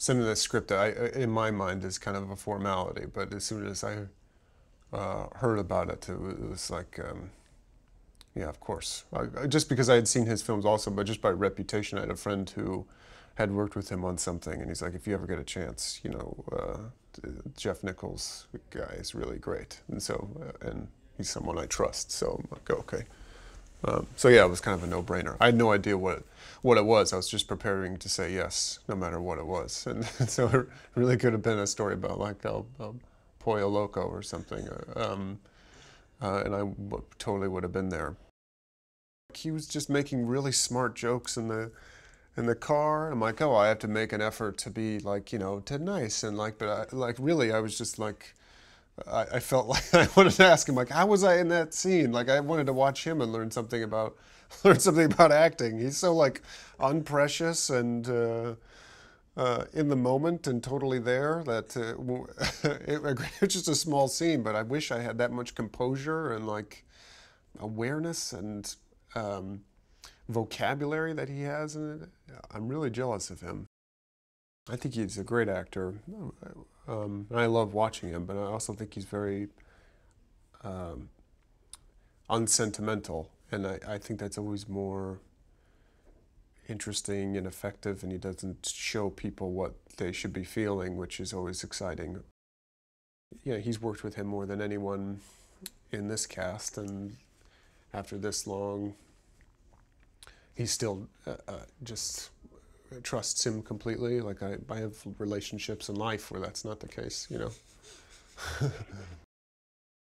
sending that script, I, uh, in my mind, is kind of a formality. But as soon as I uh, heard about it, it was like, um, yeah, of course. I, just because I had seen his films also, but just by reputation, I had a friend who had worked with him on something, and he's like, if you ever get a chance, you know, uh, Jeff Nichols guy is really great, and so, uh, and he's someone I trust. So I'm like, okay. Um, so yeah, it was kind of a no-brainer. I had no idea what what it was. I was just preparing to say yes, no matter what it was. And, so it really could have been a story about like El, El Pollo Loco or something. Uh, um, uh, and I w- totally would have been there. He was just making really smart jokes in the in the car. I'm like, oh, I have to make an effort to be like, you know, to nice and like, but I, like really, I was just like I, I felt like I wanted to ask him, like, how was I in that scene? Like, I wanted to watch him and learn something about learn something about acting. He's so like unprecious and uh, uh, in the moment and totally there that uh, it's just a small scene. But I wish I had that much composure and like awareness and um, vocabulary that he has. And I'm really jealous of him. I think he's a great actor. Um, and I love watching him, but I also think he's very um, unsentimental. And I, I think that's always more interesting and effective, and he doesn't show people what they should be feeling, which is always exciting. Yeah, he's worked with him more than anyone in this cast, and after this long, he's still uh, uh, just trusts him completely. Like I, I have relationships in life where that's not the case, you know.